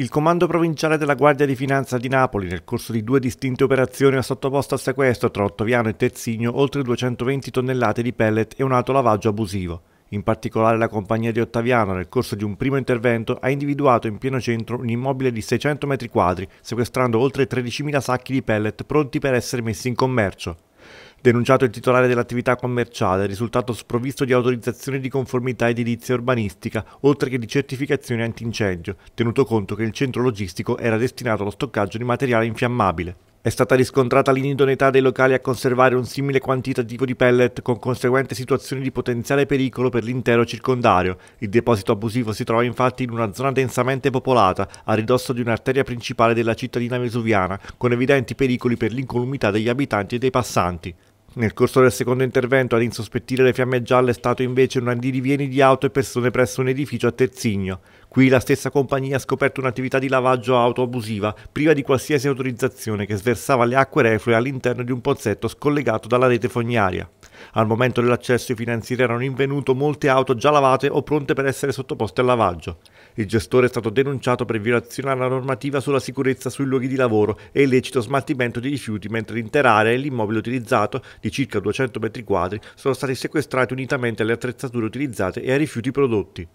Il Comando Provinciale della Guardia di Finanza di Napoli, nel corso di due distinte operazioni, ha sottoposto a sequestro tra Ottaviano e Terzigno oltre 220 tonnellate di pellet e un autolavaggio abusivo. In particolare la compagnia di Ottaviano, nel corso di un primo intervento, ha individuato in pieno centro un immobile di 600 metri quadri, sequestrando oltre 13.000 sacchi di pellet pronti per essere messi in commercio denunciato il titolare dell'attività commerciale, risultato sprovvisto di autorizzazione di conformità edilizia urbanistica, oltre che di certificazione antincendio, tenuto conto che il centro logistico era destinato allo stoccaggio di materiale infiammabile. È stata riscontrata l'inidoneità dei locali a conservare un simile quantitativo di pellet con conseguente situazione di potenziale pericolo per l'intero circondario. Il deposito abusivo si trova infatti in una zona densamente popolata, a ridosso di un'arteria principale della cittadina vesuviana, con evidenti pericoli per l'incolumità degli abitanti e dei passanti. Nel corso del secondo intervento ad insospettire le fiamme gialle è stato invece un andirivieni di auto e persone presso un edificio a Terzigno. Qui la stessa compagnia ha scoperto un'attività di lavaggio auto abusiva, priva di qualsiasi autorizzazione, che sversava le acque reflue all'interno di un pozzetto scollegato dalla rete fognaria. Al momento dell'accesso i finanzieri erano in molte auto già lavate o pronte per essere sottoposte al lavaggio. Il gestore è stato denunciato per violazione alla normativa sulla sicurezza sui luoghi di lavoro e illecito smaltimento di rifiuti mentre l'intera area e l'immobile utilizzato, di circa 200 metri quadri, sono stati sequestrati unitamente alle attrezzature utilizzate e ai rifiuti prodotti.